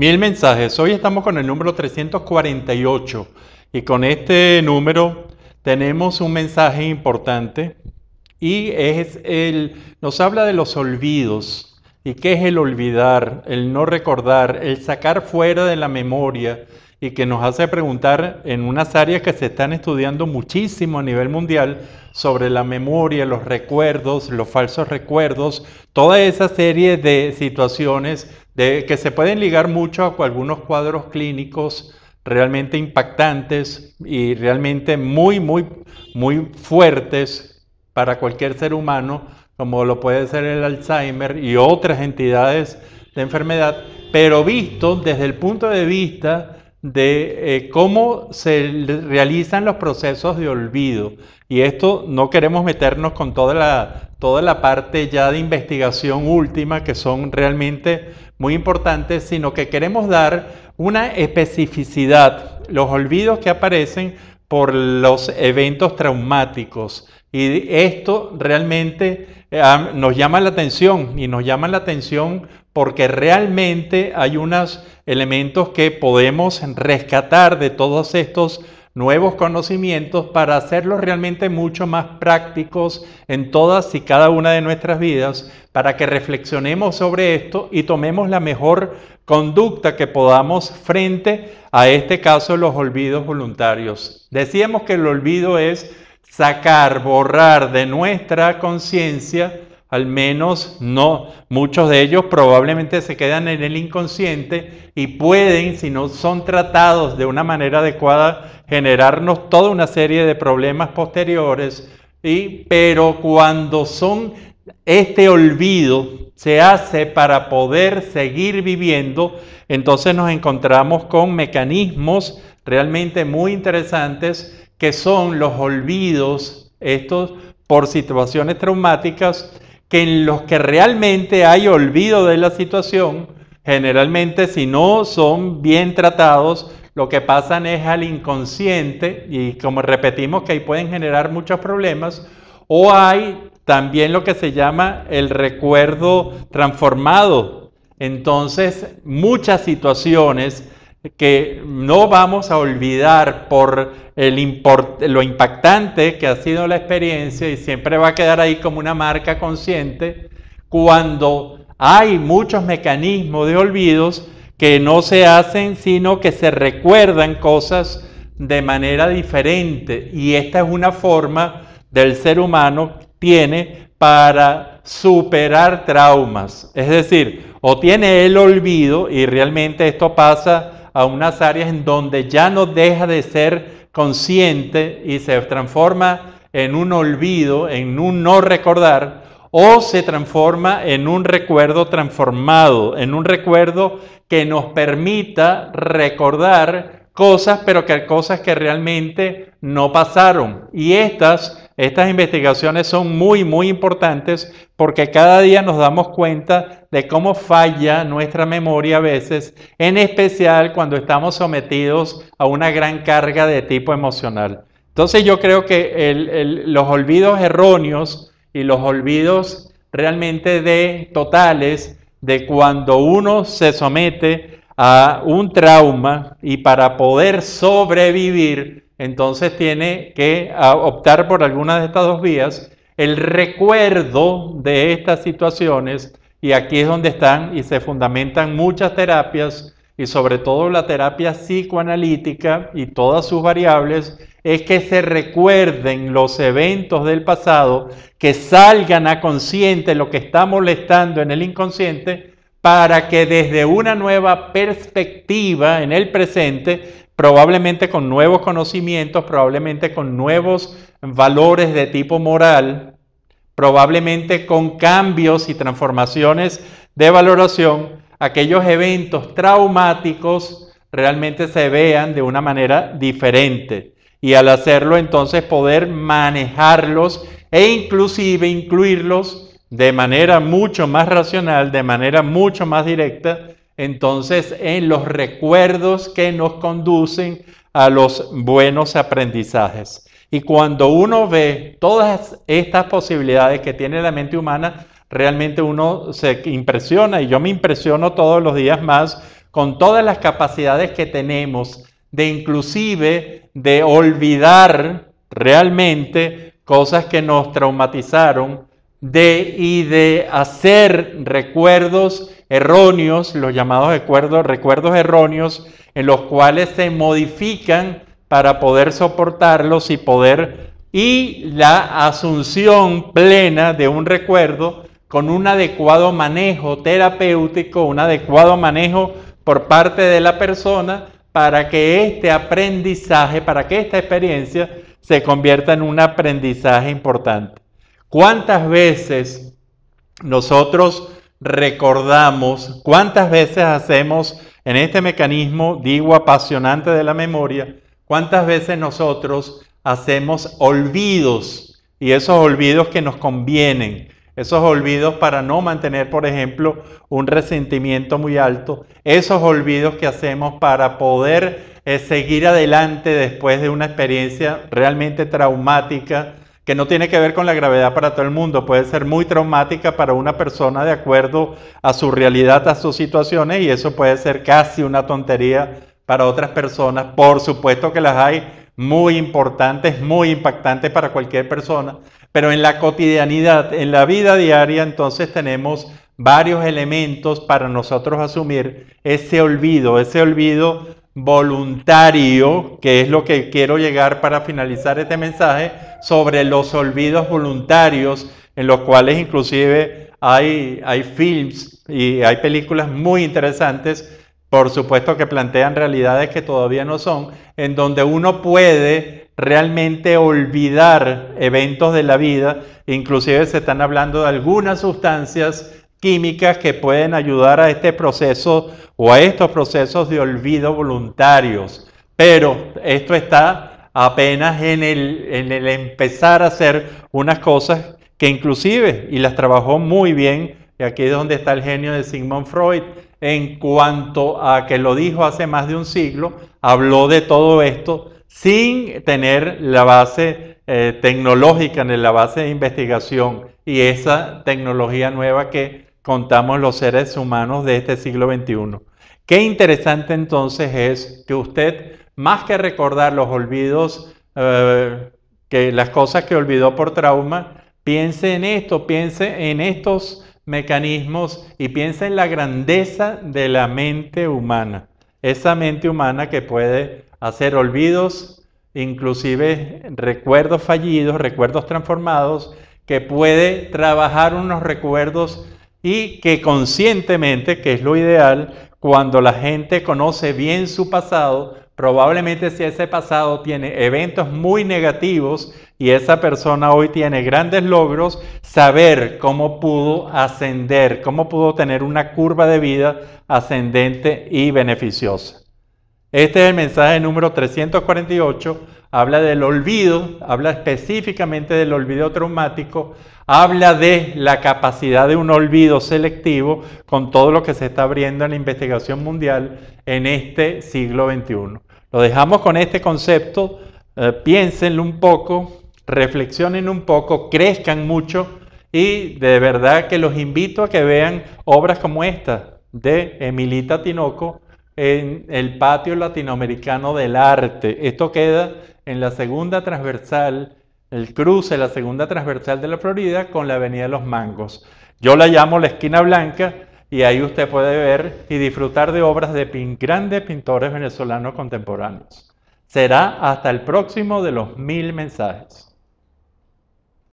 Mil mensajes. Hoy estamos con el número 348 y con este número tenemos un mensaje importante y es el nos habla de los olvidos ¿Y qué es el olvidar, el no recordar, el sacar fuera de la memoria? Y que nos hace preguntar en unas áreas que se están estudiando muchísimo a nivel mundial sobre la memoria, los recuerdos, los falsos recuerdos, toda esa serie de situaciones de, que se pueden ligar mucho a algunos cuadros clínicos realmente impactantes y realmente muy, muy, muy fuertes para cualquier ser humano como lo puede ser el Alzheimer y otras entidades de enfermedad, pero visto desde el punto de vista de eh, cómo se realizan los procesos de olvido. Y esto no queremos meternos con toda la, toda la parte ya de investigación última, que son realmente muy importantes, sino que queremos dar una especificidad, los olvidos que aparecen por los eventos traumáticos, y esto realmente eh, nos llama la atención y nos llama la atención porque realmente hay unos elementos que podemos rescatar de todos estos nuevos conocimientos para hacerlos realmente mucho más prácticos en todas y cada una de nuestras vidas, para que reflexionemos sobre esto y tomemos la mejor conducta que podamos frente a este caso de los olvidos voluntarios. Decíamos que el olvido es sacar, borrar de nuestra conciencia, al menos no, muchos de ellos probablemente se quedan en el inconsciente y pueden, si no son tratados de una manera adecuada, generarnos toda una serie de problemas posteriores, y, pero cuando son este olvido se hace para poder seguir viviendo, entonces nos encontramos con mecanismos realmente muy interesantes que son los olvidos, estos por situaciones traumáticas, que en los que realmente hay olvido de la situación, generalmente si no son bien tratados, lo que pasan es al inconsciente y como repetimos que ahí pueden generar muchos problemas, o hay también lo que se llama el recuerdo transformado. Entonces, muchas situaciones que no vamos a olvidar por lo impactante que ha sido la experiencia y siempre va a quedar ahí como una marca consciente cuando hay muchos mecanismos de olvidos que no se hacen, sino que se recuerdan cosas de manera diferente. Y esta es una forma del ser humano tiene para superar traumas. Es decir, o tiene el olvido, y realmente esto pasa a unas áreas en donde ya no deja de ser consciente y se transforma en un olvido, en un no recordar, o se transforma en un recuerdo transformado, en un recuerdo que nos permita recordar cosas, pero que cosas que realmente no pasaron. Y estas estas investigaciones son muy, muy importantes porque cada día nos damos cuenta de cómo falla nuestra memoria a veces, en especial cuando estamos sometidos a una gran carga de tipo emocional. Entonces yo creo que los olvidos erróneos y los olvidos realmente de totales de cuando uno se somete a un trauma y para poder sobrevivir entonces tiene que optar por alguna de estas dos vías. El recuerdo de estas situaciones, y aquí es donde están y se fundamentan muchas terapias, y sobre todo la terapia psicoanalítica y todas sus variables, es que se recuerden los eventos del pasado, que salgan a consciente lo que está molestando en el inconsciente, para que desde una nueva perspectiva en el presente probablemente con nuevos conocimientos, probablemente con nuevos valores de tipo moral, probablemente con cambios y transformaciones de valoración, aquellos eventos traumáticos realmente se vean de una manera diferente. Y al hacerlo entonces poder manejarlos e inclusive incluirlos de manera mucho más racional, de manera mucho más directa entonces en los recuerdos que nos conducen a los buenos aprendizajes. Y cuando uno ve todas estas posibilidades que tiene la mente humana, realmente uno se impresiona y yo me impresiono todos los días más con todas las capacidades que tenemos de inclusive de olvidar realmente cosas que nos traumatizaron, de, y de hacer recuerdos erróneos, los llamados recuerdos, recuerdos erróneos, en los cuales se modifican para poder soportarlos y poder y la asunción plena de un recuerdo con un adecuado manejo terapéutico, un adecuado manejo por parte de la persona para que este aprendizaje, para que esta experiencia se convierta en un aprendizaje importante. ¿Cuántas veces nosotros recordamos, cuántas veces hacemos en este mecanismo, digo, apasionante de la memoria, cuántas veces nosotros hacemos olvidos y esos olvidos que nos convienen, esos olvidos para no mantener, por ejemplo, un resentimiento muy alto, esos olvidos que hacemos para poder eh, seguir adelante después de una experiencia realmente traumática que no tiene que ver con la gravedad para todo el mundo, puede ser muy traumática para una persona de acuerdo a su realidad, a sus situaciones, y eso puede ser casi una tontería para otras personas. Por supuesto que las hay muy importantes, muy impactantes para cualquier persona, pero en la cotidianidad, en la vida diaria, entonces tenemos varios elementos para nosotros asumir ese olvido, ese olvido voluntario, que es lo que quiero llegar para finalizar este mensaje, sobre los olvidos voluntarios, en los cuales inclusive hay, hay films y hay películas muy interesantes, por supuesto que plantean realidades que todavía no son, en donde uno puede realmente olvidar eventos de la vida, inclusive se están hablando de algunas sustancias, químicas que pueden ayudar a este proceso o a estos procesos de olvido voluntarios. Pero esto está apenas en el, en el empezar a hacer unas cosas que inclusive, y las trabajó muy bien, y aquí es donde está el genio de Sigmund Freud, en cuanto a que lo dijo hace más de un siglo, habló de todo esto sin tener la base eh, tecnológica, en la base de investigación y esa tecnología nueva que contamos los seres humanos de este siglo XXI. Qué interesante entonces es que usted, más que recordar los olvidos, eh, que las cosas que olvidó por trauma, piense en esto, piense en estos mecanismos y piense en la grandeza de la mente humana. Esa mente humana que puede hacer olvidos, inclusive recuerdos fallidos, recuerdos transformados, que puede trabajar unos recuerdos y que conscientemente, que es lo ideal, cuando la gente conoce bien su pasado, probablemente si ese pasado tiene eventos muy negativos y esa persona hoy tiene grandes logros, saber cómo pudo ascender, cómo pudo tener una curva de vida ascendente y beneficiosa. Este es el mensaje número 348, habla del olvido, habla específicamente del olvido traumático, habla de la capacidad de un olvido selectivo con todo lo que se está abriendo en la investigación mundial en este siglo XXI. Lo dejamos con este concepto, eh, piénsenlo un poco, reflexionen un poco, crezcan mucho y de verdad que los invito a que vean obras como esta de Emilita Tinoco en el patio latinoamericano del arte. Esto queda en la segunda transversal, el cruce, la segunda transversal de la Florida con la Avenida de los Mangos. Yo la llamo la esquina blanca y ahí usted puede ver y disfrutar de obras de grandes pintores venezolanos contemporáneos. Será hasta el próximo de los mil mensajes.